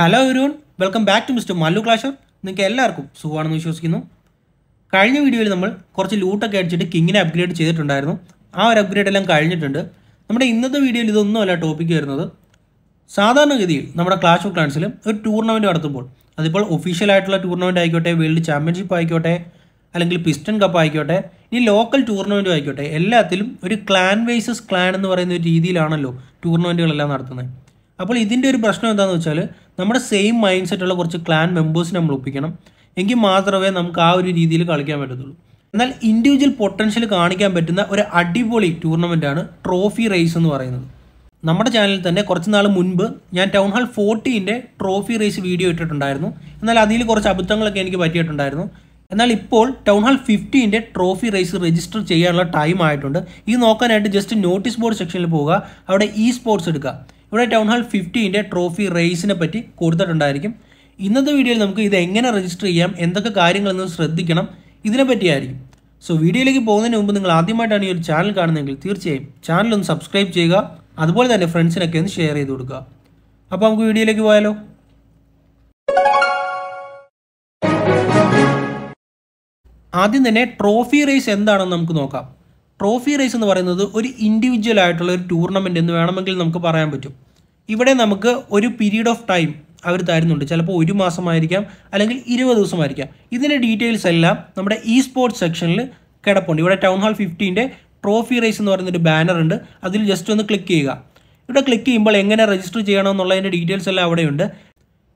hello everyone welcome back to mister Mallu clasher നിങ്ങൾക്ക് എല്ലാവർക്കും സുഖമാണെന്ന് വിശ്വസിക്കുന്നു കഴിഞ്ഞ വീഡിയോയിൽ നമ്മൾ കുറച്ച് ലൂട്ടൊക്കെ അടിച്ചിട്ട് കിങ്ങിനെ അപ്ഗ്രേഡ് ചെയ്തിട്ടുണ്ടായിരുന്നു ആ ഒരു അപ്ഗ്രേഡ് എല്ലാം കഴിഞ്ഞിട്ടുണ്ട് നമ്മുടെ ഇന്നത്തെ വീഡിയോയിൽ ഇതൊന്നുമല്ല ടോപ്പിക്ക് വരുന്നത് സാധാരണഗതിയിൽ നമ്മുടെ ക്ലാഷ് ഓഫ് ക്ലാൻസിൽ ഒരു ടൂർണമെൻറ്റ് നടത്തുമ്പോൾ അതിപ്പോൾ ഒഫീഷ്യൽ ആയിട്ടുള്ള ടൂർണമെൻറ്റ് ആയിക്കോട്ടെ വേൾഡ് ചാമ്പ്യൻഷിപ്പ് ആയിക്കോട്ടെ അല്ലെങ്കിൽ പിസ്റ്റൺ കപ്പ് ആയിക്കോട്ടെ ഇനി ലോക്കൽ ടൂർണമെൻറ്റും ആയിക്കോട്ടെ എല്ലാത്തിലും ഒരു ക്ലാൻ വൈസസ് ക്ലാൻ എന്ന് പറയുന്ന ഒരു രീതിയിലാണല്ലോ ടൂർണമെൻറ്റുകളെല്ലാം നടത്തുന്നത് അപ്പോൾ ഇതിൻ്റെ ഒരു പ്രശ്നം എന്താണെന്ന് വെച്ചാൽ നമ്മുടെ സെയിം മൈൻഡ് സെറ്റുള്ള കുറച്ച് ക്ലാൻ മെമ്പേഴ്സിനെ നമ്മൾ ഒപ്പിക്കണം എങ്കിൽ മാത്രമേ നമുക്ക് ആ ഒരു രീതിയിൽ കളിക്കാൻ പറ്റത്തുള്ളൂ എന്നാൽ ഇൻഡിവിജ്വൽ പൊട്ടൻഷ്യൽ കാണിക്കാൻ പറ്റുന്ന ഒരു അടിപൊളി ടൂർണമെൻറ്റാണ് ട്രോഫി റേസ് എന്ന് പറയുന്നത് നമ്മുടെ ചാനലിൽ തന്നെ കുറച്ച് നാൾ മുൻപ് ഞാൻ ടൗൺ ഹാൾ ഫോർട്ടീൻ്റെ ട്രോഫി റേസ് വീഡിയോ ഇട്ടിട്ടുണ്ടായിരുന്നു എന്നാൽ അതിൽ കുറച്ച് അബദ്ധങ്ങളൊക്കെ എനിക്ക് പറ്റിയിട്ടുണ്ടായിരുന്നു എന്നാൽ ഇപ്പോൾ ടൗൺ ഹാൾ ഫിഫ്റ്റീൻ്റെ ട്രോഫി റേസ് രജിസ്റ്റർ ചെയ്യാനുള്ള ടൈം ആയിട്ടുണ്ട് ഇത് നോക്കാനായിട്ട് ജസ്റ്റ് നോട്ടീസ് ബോർഡ് സെക്ഷനിൽ പോവുക അവിടെ ഇ സ്പോർട്സ് എടുക്കുക ഇവിടെ ടൗൺ ഹാൾ ഫിഫ്റ്റീൻ്റെ ട്രോഫി റേസിനെ പറ്റി കൊടുത്തിട്ടുണ്ടായിരിക്കും ഇന്നത്തെ വീഡിയോയിൽ നമുക്ക് ഇത് എങ്ങനെ രജിസ്റ്റർ ചെയ്യാം എന്തൊക്കെ കാര്യങ്ങളെന്ന് ശ്രദ്ധിക്കണം ഇതിനെ പറ്റിയായിരിക്കും സോ വീഡിയോയിലേക്ക് പോകുന്നതിന് മുമ്പ് നിങ്ങൾ ആദ്യമായിട്ടാണ് ഈ ഒരു ചാനൽ കാണുന്നതെങ്കിൽ തീർച്ചയായും ചാനൽ ഒന്ന് സബ്സ്ക്രൈബ് ചെയ്യുക അതുപോലെ തന്നെ ഫ്രണ്ട്സിനൊക്കെ ഒന്ന് ഷെയർ ചെയ്ത് കൊടുക്കുക അപ്പോൾ നമുക്ക് വീഡിയോയിലേക്ക് പോയാലോ ആദ്യം തന്നെ ട്രോഫി റേസ് എന്താണെന്ന് നമുക്ക് നോക്കാം ട്രോഫി റേസ് എന്ന് പറയുന്നത് ഒരു ഇൻഡിവിജ്വൽ ആയിട്ടുള്ള ഒരു ടൂർണമെൻറ്റ് എന്ന് വേണമെങ്കിൽ നമുക്ക് പറയാൻ പറ്റും ഇവിടെ നമുക്ക് ഒരു പീരീഡ് ഓഫ് ടൈം അവർ തരുന്നുണ്ട് ചിലപ്പോൾ ഒരു മാസമായിരിക്കാം അല്ലെങ്കിൽ ഇരുപത് ദിവസമായിരിക്കാം ഇതിൻ്റെ ഡീറ്റെയിൽസ് എല്ലാം നമ്മുടെ ഇ സ്പോർട്സ് സെക്ഷനിൽ കിടപ്പുണ്ട് ഇവിടെ ടൗൺ ഹാൾ ഫിഫ്റ്റീൻ്റെ ട്രോഫി റേസ് എന്ന് പറയുന്നൊരു ബാനർ ഉണ്ട് അതിൽ ജസ്റ്റ് ഒന്ന് ക്ലിക്ക് ചെയ്യുക ഇവിടെ ക്ലിക്ക് ചെയ്യുമ്പോൾ എങ്ങനെ രജിസ്റ്റർ ചെയ്യണം ഡീറ്റെയിൽസ് എല്ലാം അവിടെയുണ്ട്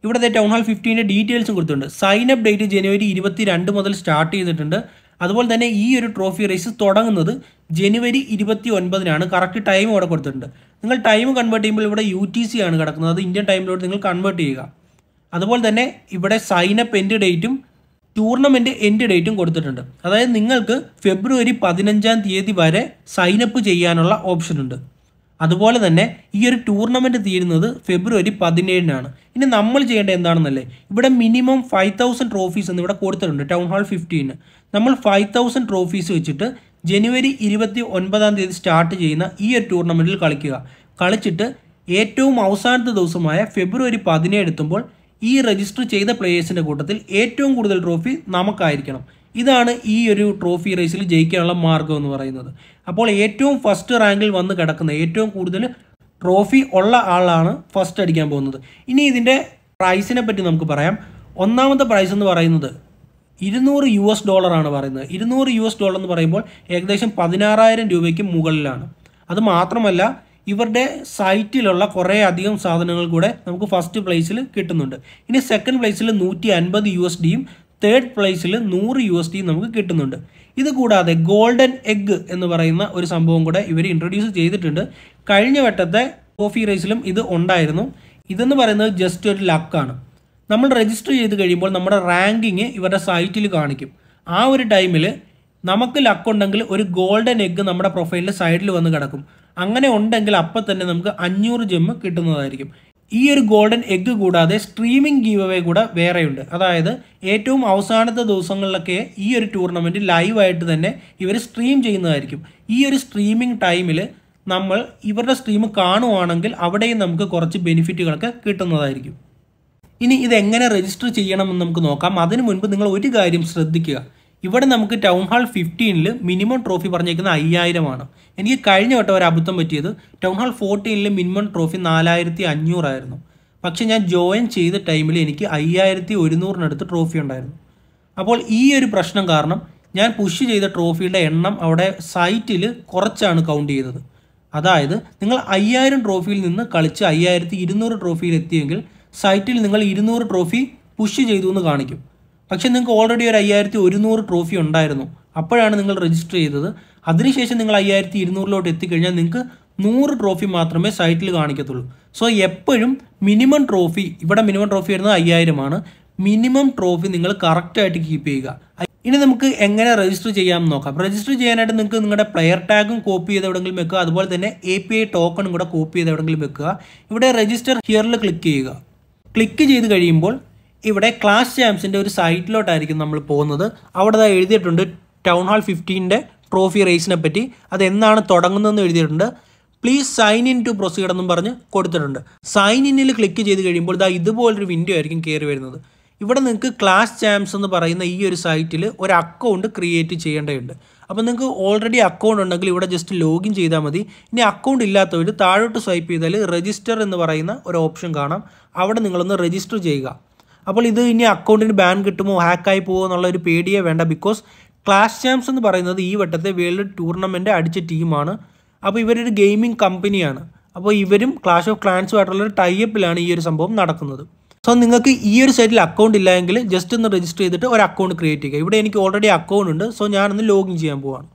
ഇവിടുത്തെ ടൗൺ ഹാൾ ഫിഫ്റ്റീൻ്റെ ഡീറ്റെയിൽസും കൊടുത്തിട്ടുണ്ട് സൈൻ അപ്പ് ഡേറ്റ് ജനുവരി ഇരുപത്തി രണ്ട് മുതൽ സ്റ്റാർട്ട് ചെയ്തിട്ടുണ്ട് അതുപോലെ തന്നെ ഈ ഒരു ട്രോഫി റേസ് തുടങ്ങുന്നത് ജനുവരി ഇരുപത്തി ഒൻപതിനാണ് കറക്റ്റ് ടൈം അവിടെ കൊടുത്തിട്ടുണ്ട് നിങ്ങൾ ടൈം കൺവേർട്ട് ചെയ്യുമ്പോൾ ഇവിടെ യു ടി സി ആണ് കിടക്കുന്നത് അത് ഇന്ത്യൻ ടൈമിലോട്ട് നിങ്ങൾ കൺവേർട്ട് ചെയ്യുക അതുപോലെ തന്നെ ഇവിടെ സൈനപ്പ് എൻഡ് ഡേറ്റും ടൂർണമെൻ്റ് എൻഡ് ഡേറ്റും കൊടുത്തിട്ടുണ്ട് അതായത് നിങ്ങൾക്ക് ഫെബ്രുവരി പതിനഞ്ചാം തീയതി വരെ സൈനപ്പ് ചെയ്യാനുള്ള ഓപ്ഷൻ ഉണ്ട് അതുപോലെ തന്നെ ഈ ഒരു ടൂർണമെന്റ് തീരുന്നത് ഫെബ്രുവരി പതിനേഴിനാണ് ഇനി നമ്മൾ ചെയ്യേണ്ട എന്താണെന്നല്ലേ ഇവിടെ മിനിമം ഫൈവ് തൗസൻഡ് ട്രോഫീസ് എന്ന് ഇവിടെ കൊടുത്തിട്ടുണ്ട് ടൗൺ ഹാൾ ഫിഫ്റ്റീന് നമ്മൾ ഫൈവ് തൗസൻഡ് ട്രോഫീസ് വെച്ചിട്ട് ജനുവരി ഇരുപത്തി ഒൻപതാം തീയതി സ്റ്റാർട്ട് ചെയ്യുന്ന ഈ ഒരു ടൂർണമെൻറ്റിൽ കളിക്കുക കളിച്ചിട്ട് ഏറ്റവും അവസാനത്തെ ദിവസമായ ഫെബ്രുവരി പതിനേഴ് എത്തുമ്പോൾ ഈ രജിസ്റ്റർ ചെയ്ത പ്ലേയേഴ്സിൻ്റെ കൂട്ടത്തിൽ ഏറ്റവും കൂടുതൽ ട്രോഫി നമുക്കായിരിക്കണം ഇതാണ് ഈ ഒരു ട്രോഫി റേസിൽ ജയിക്കാനുള്ള മാർഗം എന്ന് പറയുന്നത് അപ്പോൾ ഏറ്റവും ഫസ്റ്റ് റാങ്കിൽ വന്ന് കിടക്കുന്ന ഏറ്റവും കൂടുതൽ ട്രോഫി ഉള്ള ആളാണ് ഫസ്റ്റ് അടിക്കാൻ പോകുന്നത് ഇനി ഇതിൻ്റെ പ്രൈസിനെ പറ്റി നമുക്ക് പറയാം ഒന്നാമത്തെ പ്രൈസ് എന്ന് പറയുന്നത് ഇരുന്നൂറ് യു എസ് ഡോളറാണ് പറയുന്നത് ഇരുന്നൂറ് യു എസ് ഡോളർ എന്ന് പറയുമ്പോൾ ഏകദേശം പതിനാറായിരം രൂപയ്ക്ക് മുകളിലാണ് അത് മാത്രമല്ല ഇവരുടെ സൈറ്റിലുള്ള കുറേ അധികം സാധനങ്ങൾ കൂടെ നമുക്ക് ഫസ്റ്റ് പ്ലേസിൽ കിട്ടുന്നുണ്ട് ഇനി സെക്കൻഡ് പ്ലേസിൽ നൂറ്റി അൻപത് യു എസ് ഡിയും തേർഡ് പ്ലേസിൽ നൂറ് യു എസ് ഡി നമുക്ക് കിട്ടുന്നുണ്ട് ഇത് കൂടാതെ ഗോൾഡൻ എഗ് എന്ന് പറയുന്ന ഒരു സംഭവം കൂടെ ഇവർ ഇൻട്രൊഡ്യൂസ് ചെയ്തിട്ടുണ്ട് കഴിഞ്ഞ വട്ടത്തെ കോഫി റേസിലും ഇത് ഉണ്ടായിരുന്നു ഇതെന്ന് പറയുന്നത് ജസ്റ്റ് ഒരു ലക്കാണ് നമ്മൾ രജിസ്റ്റർ ചെയ്ത് കഴിയുമ്പോൾ നമ്മുടെ റാങ്കിങ് ഇവരുടെ സൈറ്റിൽ കാണിക്കും ആ ഒരു ടൈമിൽ നമുക്ക് ലക്കുണ്ടെങ്കിൽ ഒരു ഗോൾഡൻ എഗ്ഗ് നമ്മുടെ പ്രൊഫൈലിൻ്റെ സൈഡിൽ വന്ന് കിടക്കും അങ്ങനെ ഉണ്ടെങ്കിൽ അപ്പം തന്നെ നമുക്ക് അഞ്ഞൂറ് ജെമ്മ് കിട്ടുന്നതായിരിക്കും ഈ ഒരു ഗോൾഡൻ എഗ്ഗ് കൂടാതെ സ്ട്രീമിംഗ് ഗീവ് അവേ കൂടെ വേറെയുണ്ട് അതായത് ഏറ്റവും അവസാനത്തെ ദിവസങ്ങളിലൊക്കെ ഈ ഒരു ടൂർണമെൻ്റ് ലൈവായിട്ട് തന്നെ ഇവർ സ്ട്രീം ചെയ്യുന്നതായിരിക്കും ഈ ഒരു സ്ട്രീമിംഗ് ടൈമിൽ നമ്മൾ ഇവരുടെ സ്ട്രീം കാണുവാണെങ്കിൽ അവിടെയും നമുക്ക് കുറച്ച് ബെനിഫിറ്റുകളൊക്കെ കിട്ടുന്നതായിരിക്കും ഇനി ഇതെങ്ങനെ രജിസ്റ്റർ ചെയ്യണമെന്ന് നമുക്ക് നോക്കാം അതിനു മുൻപ് നിങ്ങൾ ഒരു കാര്യം ശ്രദ്ധിക്കുക ഇവിടെ നമുക്ക് ടൗൺ ഹാൾ ഫിഫ്റ്റീനിൽ മിനിമം ട്രോഫി പറഞ്ഞേക്കുന്നത് അയ്യായിരമാണ് എനിക്ക് കഴിഞ്ഞ വട്ടം ഒരു അബദ്ധം പറ്റിയത് ടൗൺ ഹാൾ ഫോർട്ടീനിൽ മിനിമം ട്രോഫി നാലായിരത്തി അഞ്ഞൂറായിരുന്നു പക്ഷേ ഞാൻ ജോയിൻ ചെയ്ത ടൈമിൽ എനിക്ക് അയ്യായിരത്തി ഒരുന്നൂറിനടുത്ത് ട്രോഫി ഉണ്ടായിരുന്നു അപ്പോൾ ഈ ഒരു പ്രശ്നം കാരണം ഞാൻ പുഷ് ചെയ്ത ട്രോഫിയുടെ എണ്ണം അവിടെ സൈറ്റിൽ കുറച്ചാണ് കൗണ്ട് ചെയ്തത് അതായത് നിങ്ങൾ അയ്യായിരം ട്രോഫിയിൽ നിന്ന് കളിച്ച് അയ്യായിരത്തി ഇരുന്നൂറ് ട്രോഫിയിൽ എത്തിയെങ്കിൽ സൈറ്റിൽ നിങ്ങൾ ഇരുന്നൂറ് ട്രോഫി പുഷ് ചെയ്തു എന്ന് കാണിക്കും പക്ഷെ നിങ്ങൾക്ക് ഓൾറെഡി ഒരു അയ്യായിരത്തി ഒരുന്നൂറ് ട്രോഫി ഉണ്ടായിരുന്നു അപ്പോഴാണ് നിങ്ങൾ രജിസ്റ്റർ ചെയ്തത് അതിനുശേഷം നിങ്ങൾ അയ്യായിരത്തി ഇരുന്നൂറിലോട്ട് എത്തിക്കഴിഞ്ഞാൽ നിങ്ങൾക്ക് നൂറ് ട്രോഫി മാത്രമേ സൈറ്റിൽ കാണിക്കത്തുള്ളൂ സോ എപ്പോഴും മിനിമം ട്രോഫി ഇവിടെ മിനിമം ട്രോഫി വരുന്നത് അയ്യായിരമാണ് മിനിമം ട്രോഫി നിങ്ങൾ കറക്റ്റായിട്ട് കീപ്പ് ചെയ്യുക ഇനി നമുക്ക് എങ്ങനെ രജിസ്റ്റർ ചെയ്യാമെന്ന് നോക്കാം രജിസ്റ്റർ ചെയ്യാനായിട്ട് നിങ്ങൾക്ക് നിങ്ങളുടെ പ്ലെയർ ടാഗും കോപ്പി ചെയ്ത് എവിടെങ്കിലും വെക്കുക അതുപോലെ തന്നെ എ പി ഐ ടോക്കണും കൂടെ കോപ്പി ചെയ്ത് എവിടെങ്കിലും വെക്കുക ഇവിടെ രജിസ്റ്റർ ഹിയറിൽ ക്ലിക്ക് ചെയ്യുക ക്ലിക്ക് ചെയ്ത് കഴിയുമ്പോൾ ഇവിടെ ക്ലാസ് ചാമ്പ്സിൻ്റെ ഒരു സൈറ്റിലോട്ടായിരിക്കും നമ്മൾ പോകുന്നത് അവിടെ എഴുതിയിട്ടുണ്ട് ടൗൺ ഹാൾ ഫിഫ്റ്റീൻ്റെ ട്രോഫി റേസിനെ പറ്റി അത് എന്നാണ് തുടങ്ങുന്നതെന്ന് എഴുതിയിട്ടുണ്ട് please sign in to proceed എന്നും പറഞ്ഞ് കൊടുത്തിട്ടുണ്ട് സൈൻ ഇന്നിൽ ക്ലിക്ക് ചെയ്ത് കഴിയുമ്പോൾ ഇതാ ഇതുപോലൊരു വിൻഡോ ആയിരിക്കും കയറി വരുന്നത് ഇവിടെ നിങ്ങൾക്ക് ക്ലാസ് ചാംസ് എന്ന് പറയുന്ന ഈ ഒരു സൈറ്റിൽ ഒരു അക്കൗണ്ട് ക്രിയേറ്റ് ചെയ്യേണ്ടതുണ്ട് അപ്പോൾ നിങ്ങൾക്ക് ഓൾറെഡി അക്കൗണ്ട് ഉണ്ടെങ്കിൽ ഇവിടെ ജസ്റ്റ് ലോഗിൻ ചെയ്താൽ മതി ഇനി അക്കൗണ്ട് ഇല്ലാത്തവർ താഴോട്ട് സ്വൈപ്പ് ചെയ്താൽ രജിസ്റ്റർ എന്ന് പറയുന്ന ഒരു ഓപ്ഷൻ കാണാം അവിടെ നിങ്ങളൊന്ന് രജിസ്റ്റർ ചെയ്യുക അപ്പോൾ ഇത് ഇനി അക്കൗണ്ടിന് ബാൻ കിട്ടുമോ ഹാക്കായി പോകുമോ എന്നുള്ള ഒരു പേടിയേ വേണ്ട ബിക്കോസ് ക്ലാഷ് ചാമ്പ്സ് എന്ന് പറയുന്നത് ഈ വട്ടത്തെ വേൾഡ് ടൂർണമെൻ്റ് അടിച്ച ടീമാണ് അപ്പോൾ ഇവരൊരു ഗെയിമിംഗ് കമ്പനിയാണ് അപ്പോൾ ഇവരും ക്ലാഷ് ഓഫ് ക്ലാൻസുമായിട്ടുള്ളൊരു ഒരു ടൈപ്പിലാണ് ഈ ഒരു സംഭവം നടക്കുന്നത് സോ നിങ്ങൾക്ക് ഈ ഒരു സൈറ്റിൽ അക്കൗണ്ട് ഇല്ലായെങ്കിൽ ജസ്റ്റ് ഒന്ന് രജിസ്റ്റർ ചെയ്തിട്ട് ഒരു അക്കൗണ്ട് ക്രിയേറ്റ് ചെയ്യുക ഇവിടെ എനിക്ക് ഓൾറെഡി അക്കൗണ്ട് ഉണ്ട് സോ ഞാനൊന്ന് ലോഗിൻ ചെയ്യാൻ പോവാണ്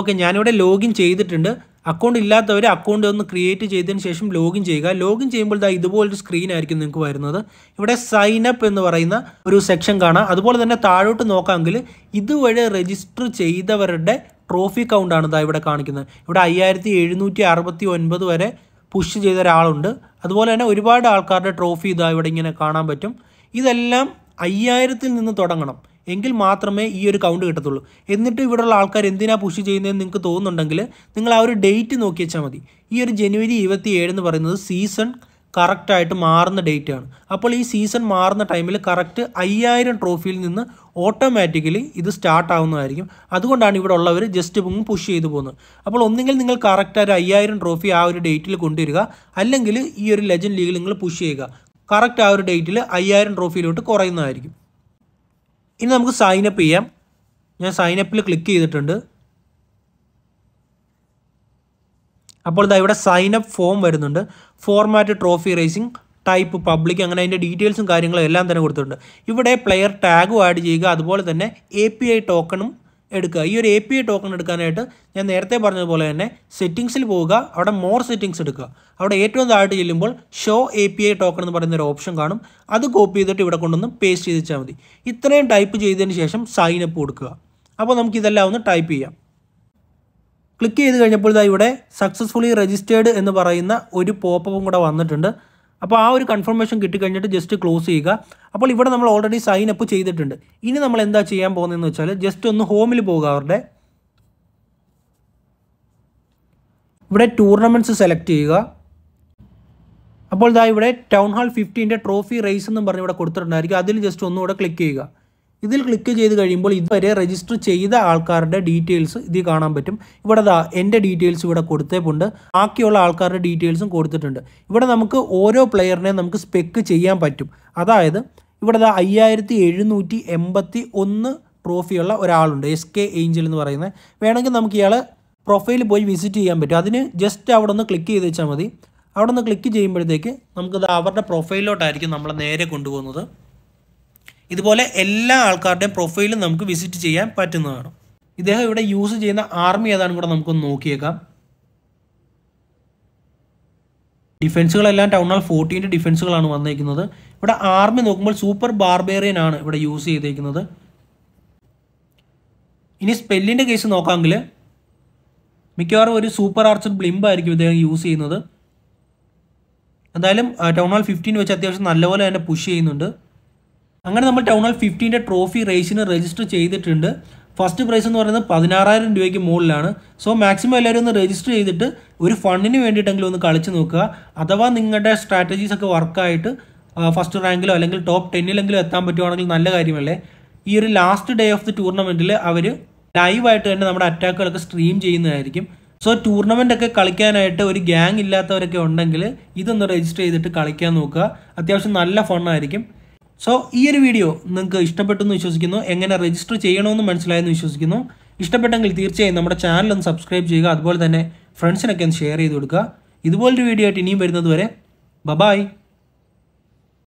ഓക്കെ ഞാനിവിടെ ലോഗിൻ ചെയ്തിട്ടുണ്ട് അക്കൗണ്ട് ഇല്ലാത്തവർ അക്കൗണ്ട് ഒന്ന് ക്രിയേറ്റ് ചെയ്തതിന് ശേഷം ലോഗിൻ ചെയ്യുക ലോഗിൻ ചെയ്യുമ്പോൾ ഇതാ ഇതുപോലൊരു സ്ക്രീൻ ആയിരിക്കും നിങ്ങൾക്ക് വരുന്നത് ഇവിടെ സൈൻ അപ്പ് എന്ന് പറയുന്ന ഒരു സെക്ഷൻ കാണാം അതുപോലെ തന്നെ താഴോട്ട് നോക്കാമെങ്കിൽ ഇതുവഴി രജിസ്റ്റർ ചെയ്തവരുടെ ട്രോഫി കൗണ്ടാണ് ഇതാ ഇവിടെ കാണിക്കുന്നത് ഇവിടെ അയ്യായിരത്തി എഴുന്നൂറ്റി അറുപത്തി ഒൻപത് വരെ പുഷ് ചെയ്ത ഒരാളുണ്ട് അതുപോലെ തന്നെ ഒരുപാട് ആൾക്കാരുടെ ട്രോഫി ഇതാ ഇവിടെ ഇങ്ങനെ കാണാൻ പറ്റും ഇതെല്ലാം അയ്യായിരത്തിൽ നിന്ന് തുടങ്ങണം എങ്കിൽ മാത്രമേ ഈ ഒരു കൗണ്ട് കിട്ടത്തുള്ളൂ എന്നിട്ട് ഇവിടെയുള്ള ആൾക്കാർ എന്തിനാ പുഷ് ചെയ്യുന്നതെന്ന് നിങ്ങൾക്ക് തോന്നുന്നുണ്ടെങ്കിൽ നിങ്ങൾ ആ ഒരു ഡേറ്റ് നോക്കി വെച്ചാൽ മതി ഈ ഒരു ജനുവരി ഇരുപത്തി ഏഴ് എന്ന് പറയുന്നത് സീസൺ കറക്റ്റായിട്ട് മാറുന്ന ഡേറ്റ് ആണ് അപ്പോൾ ഈ സീസൺ മാറുന്ന ടൈമിൽ കറക്റ്റ് അയ്യായിരം ട്രോഫിയിൽ നിന്ന് ഓട്ടോമാറ്റിക്കലി ഇത് സ്റ്റാർട്ട് ആവുന്നതായിരിക്കും അതുകൊണ്ടാണ് ഇവിടെ ഉള്ളവർ ജസ്റ്റ് പൊങ്ങ് പുഷ് ചെയ്തു പോകുന്നത് അപ്പോൾ ഒന്നുകിൽ നിങ്ങൾ കറക്റ്റ് ഒരു അയ്യായിരം ട്രോഫി ആ ഒരു ഡേറ്റിൽ കൊണ്ടുവരിക അല്ലെങ്കിൽ ഈ ഒരു ലെജൻഡ് ലീഗിൽ നിങ്ങൾ പുഷ് ചെയ്യുക കറക്റ്റ് ആ ഒരു ഡേറ്റിൽ അയ്യായിരം ട്രോഫിയിലോട്ട് കുറയുന്നതായിരിക്കും ഇനി നമുക്ക് സൈനപ്പ് ചെയ്യാം ഞാൻ സൈനപ്പിൽ ക്ലിക്ക് ചെയ്തിട്ടുണ്ട് അപ്പോൾ ഇതാ ഇവിടെ സൈനപ്പ് ഫോം വരുന്നുണ്ട് format trophy racing type public അങ്ങനെ അതിൻ്റെ ഡീറ്റെയിൽസും കാര്യങ്ങളും എല്ലാം തന്നെ കൊടുത്തിട്ടുണ്ട് ഇവിടെ പ്ലെയർ ടാഗും ആഡ് ചെയ്യുക അതുപോലെ തന്നെ എ പി ഐ ടോക്കണും എടുക്കുക ഈ ഒരു എ പി ഐ ടോക്കൺ എടുക്കാനായിട്ട് ഞാൻ നേരത്തെ പറഞ്ഞതുപോലെ തന്നെ സെറ്റിങ്സിൽ പോവുക അവിടെ മോർ സെറ്റിങ്സ് എടുക്കുക അവിടെ ഏറ്റവും താഴോട്ട് ചെല്ലുമ്പോൾ show A P I token എന്ന് പറയുന്ന ഒരു ഓപ്ഷൻ കാണും അത് കോപ്പി ചെയ്തിട്ട് ഇവിടെ കൊണ്ടുവന്ന് പേസ്റ്റ് ചെയ്ത് വെച്ചാൽ മതി ഇത്രയും ടൈപ്പ് ചെയ്തതിന് ശേഷം സൈൻ അപ്പ് കൊടുക്കുക അപ്പോൾ നമുക്ക് ഇതെല്ലാം ഒന്ന് ടൈപ്പ് ചെയ്യാം ക്ലിക്ക് ചെയ്ത് കഴിഞ്ഞപ്പോൾ ഇതാ ഇവിടെ സക്സസ്ഫുള്ളി രജിസ്റ്റേർഡ് എന്ന് പറയുന്ന ഒരു പോപ്പും കൂടെ വന്നിട്ടുണ്ട് അപ്പോൾ ആ ഒരു കൺഫർമേഷൻ കിട്ടിക്കഴിഞ്ഞിട്ട് ജസ്റ്റ് ക്ലോസ് ചെയ്യുക അപ്പോൾ ഇവിടെ നമ്മൾ ഓൾറെഡി സൈൻ അപ്പ് ചെയ്തിട്ടുണ്ട് ഇനി നമ്മൾ എന്താ ചെയ്യാൻ പോകുന്നതെന്ന് വെച്ചാൽ ജസ്റ്റ് ഒന്ന് ഹോമിൽ പോകുക അവരുടെ ഇവിടെ ടൂർണമെൻറ്റ്സ് സെലക്ട് ചെയ്യുക അപ്പോൾ ഇതാ ഇവിടെ ടൗൺ ഹാൾ ഫിഫ്റ്റീൻ്റെ ട്രോഫി റേസ് എന്നും പറഞ്ഞ് ഇവിടെ കൊടുത്തിട്ടുണ്ടായിരിക്കും അതിൽ ജസ്റ്റ് ഒന്നുകൂടെ ക്ലിക്ക് ചെയ്യുക ഇതിൽ ക്ലിക്ക് ചെയ്ത് കഴിയുമ്പോൾ ഇതുവരെ രജിസ്റ്റർ ചെയ്ത ആൾക്കാരുടെ ഡീറ്റെയിൽസ് ഇതിൽ കാണാൻ പറ്റും ഇവിടെ ദാ എൻ്റെ ഡീറ്റെയിൽസ് ഇവിടെ കൊടുത്തേപ്പുണ്ട് ബാക്കിയുള്ള ആൾക്കാരുടെ ഡീറ്റെയിൽസും കൊടുത്തിട്ടുണ്ട് ഇവിടെ നമുക്ക് ഓരോ പ്ലെയറിനെ നമുക്ക് സ്പെക്ക് ചെയ്യാൻ പറ്റും അതായത് ഇവിടെ ദാ അയ്യായിരത്തി ട്രോഫിയുള്ള ഒരാളുണ്ട് എസ് കെ ഏഞ്ചൽ എന്ന് പറയുന്നത് വേണമെങ്കിൽ നമുക്ക് ഇയാൾ പ്രൊഫൈൽ പോയി വിസിറ്റ് ചെയ്യാൻ പറ്റും അതിന് ജസ്റ്റ് അവിടെ ഒന്ന് ക്ലിക്ക് ചെയ്ത് വെച്ചാൽ മതി അവിടെ നിന്ന് ക്ലിക്ക് ചെയ്യുമ്പോഴത്തേക്ക് നമുക്കത് അവരുടെ പ്രൊഫൈലിലോട്ടായിരിക്കും നമ്മളെ നേരെ കൊണ്ടുപോകുന്നത് ഇതുപോലെ എല്ലാ ആൾക്കാരുടെയും പ്രൊഫൈലും നമുക്ക് വിസിറ്റ് ചെയ്യാൻ പറ്റുന്നതാണ് ഇദ്ദേഹം ഇവിടെ യൂസ് ചെയ്യുന്ന ആർമി ഏതാണെന്ന് കൂടെ നമുക്കൊന്ന് നോക്കിയേക്കാം ഡിഫൻസുകളെല്ലാം ടൗൺ ഹാൾ ഫോർട്ടീൻ്റെ ഡിഫൻസുകളാണ് വന്നേക്കുന്നത് ഇവിടെ ആർമി നോക്കുമ്പോൾ സൂപ്പർ ബാർബേറിയൻ ആണ് ഇവിടെ യൂസ് ചെയ്തേക്കുന്നത് ഇനി സ്പെല്ലിൻ്റെ കേസ് നോക്കാമെങ്കിൽ മിക്കവാറും ഒരു സൂപ്പർ ആർച്ചർ ബ്ലിംബ് ആയിരിക്കും ഇദ്ദേഹം യൂസ് ചെയ്യുന്നത് എന്തായാലും ടൗൺ ഹാൾ ഫിഫ്റ്റീൻ വെച്ച് അത്യാവശ്യം നല്ലപോലെ തന്നെ പുഷ് ചെയ്യുന്നുണ്ട് അങ്ങനെ നമ്മൾ ടൗൺ ഹാൾ ഫിഫ്റ്റീൻ്റെ ട്രോഫി റേസിന് രജിസ്റ്റർ ചെയ്തിട്ടുണ്ട് ഫസ്റ്റ് പ്രൈസ് എന്ന് പറയുന്നത് പതിനാറായിരം രൂപയ്ക്ക് മുകളിലാണ് സോ മാക്സിമം എല്ലാവരും ഒന്ന് രജിസ്റ്റർ ചെയ്തിട്ട് ഒരു ഫണ്ടിന് വേണ്ടിയിട്ടെങ്കിലും ഒന്ന് കളിച്ച് നോക്കുക അഥവാ നിങ്ങളുടെ സ്ട്രാറ്റജീസ് ഒക്കെ വർക്കായിട്ട് ഫസ്റ്റ് റാങ്കിലോ അല്ലെങ്കിൽ ടോപ്പ് ടെന്നിലെങ്കിലും എത്താൻ പറ്റുവാണെങ്കിൽ നല്ല കാര്യമല്ലേ ഈ ഒരു ലാസ്റ്റ് ഡേ ഓഫ് ദി ടൂർണമെൻറ്റിൽ അവർ ലൈവായിട്ട് തന്നെ നമ്മുടെ അറ്റാക്കുകളൊക്കെ സ്ട്രീം ചെയ്യുന്നതായിരിക്കും സോ ടൂർണമെൻ്റ് ഒക്കെ കളിക്കാനായിട്ട് ഒരു ഗ്യാങ് ഇല്ലാത്തവരൊക്കെ ഉണ്ടെങ്കിൽ ഇതൊന്ന് രജിസ്റ്റർ ചെയ്തിട്ട് കളിക്കാൻ നോക്കുക അത്യാവശ്യം നല്ല ഫണ്ണായിരിക്കും സോ ഈ ഒരു വീഡിയോ നിങ്ങൾക്ക് ഇഷ്ടപ്പെട്ടു എന്ന് വിശ്വസിക്കുന്നു എങ്ങനെ രജിസ്റ്റർ ചെയ്യണമെന്ന് മനസ്സിലായെന്ന് വിശ്വസിക്കുന്നു ഇഷ്ടപ്പെട്ടെങ്കിൽ തീർച്ചയായും നമ്മുടെ ചാനൽ ഒന്ന് സബ്സ്ക്രൈബ് ചെയ്യുക അതുപോലെ തന്നെ ഫ്രണ്ട്സിനൊക്കെ ഒന്ന് ഷെയർ ചെയ്ത് കൊടുക്കുക ഇതുപോലൊരു വീഡിയോ ആയിട്ട് ഇനിയും വരുന്നത് വരെ ബബായ്